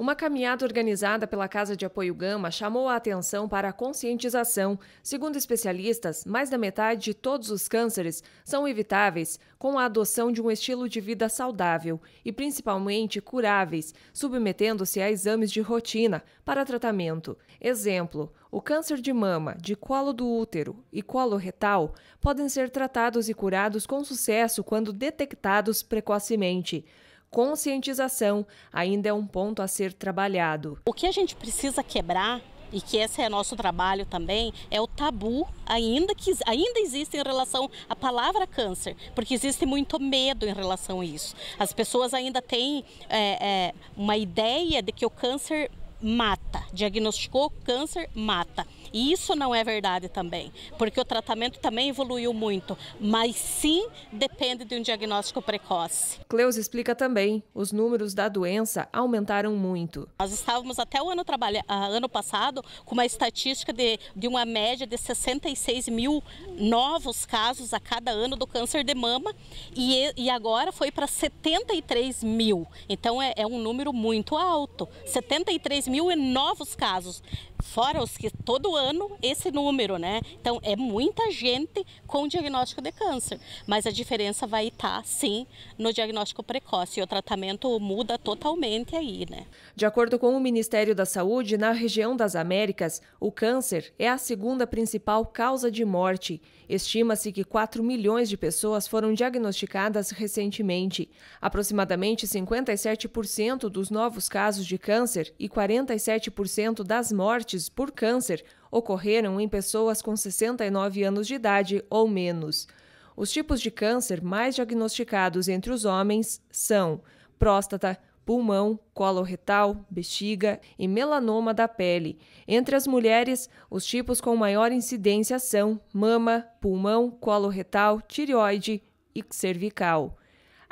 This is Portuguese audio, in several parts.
Uma caminhada organizada pela Casa de Apoio Gama chamou a atenção para a conscientização. Segundo especialistas, mais da metade de todos os cânceres são evitáveis com a adoção de um estilo de vida saudável e principalmente curáveis, submetendo-se a exames de rotina para tratamento. Exemplo: o câncer de mama, de colo do útero e colo retal podem ser tratados e curados com sucesso quando detectados precocemente conscientização ainda é um ponto a ser trabalhado. O que a gente precisa quebrar e que esse é nosso trabalho também, é o tabu ainda que ainda existe em relação à palavra câncer, porque existe muito medo em relação a isso. As pessoas ainda têm é, é, uma ideia de que o câncer mata, diagnosticou câncer, mata. E isso não é verdade também, porque o tratamento também evoluiu muito, mas sim depende de um diagnóstico precoce. Cleus explica também, os números da doença aumentaram muito. Nós estávamos até o ano, trabalha, ah, ano passado com uma estatística de, de uma média de 66 mil novos casos a cada ano do câncer de mama e, e agora foi para 73 mil. Então é, é um número muito alto, 73 mil novos casos. Fora os que todo ano esse número, né? Então é muita gente com diagnóstico de câncer, mas a diferença vai estar tá, sim no diagnóstico precoce e o tratamento muda totalmente aí, né? De acordo com o Ministério da Saúde, na região das Américas, o câncer é a segunda principal causa de morte. Estima-se que 4 milhões de pessoas foram diagnosticadas recentemente. Aproximadamente 57% dos novos casos de câncer e 47% das mortes mortes por câncer ocorreram em pessoas com 69 anos de idade ou menos. Os tipos de câncer mais diagnosticados entre os homens são próstata, pulmão, colo retal, bexiga e melanoma da pele. Entre as mulheres, os tipos com maior incidência são mama, pulmão, colo retal, tireoide e cervical.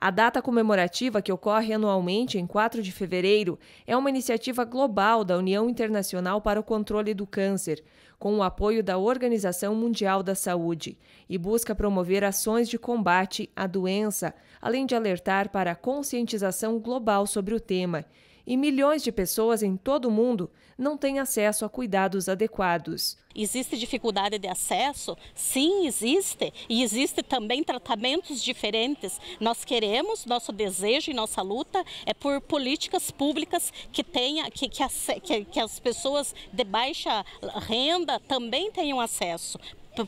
A data comemorativa, que ocorre anualmente em 4 de fevereiro, é uma iniciativa global da União Internacional para o Controle do Câncer, com o apoio da Organização Mundial da Saúde, e busca promover ações de combate à doença, além de alertar para a conscientização global sobre o tema e milhões de pessoas em todo o mundo não têm acesso a cuidados adequados. Existe dificuldade de acesso? Sim, existe. E existe também tratamentos diferentes. Nós queremos, nosso desejo e nossa luta é por políticas públicas que tenha, que, que, as, que, que as pessoas de baixa renda também tenham acesso,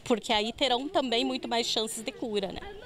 porque aí terão também muito mais chances de cura. Né?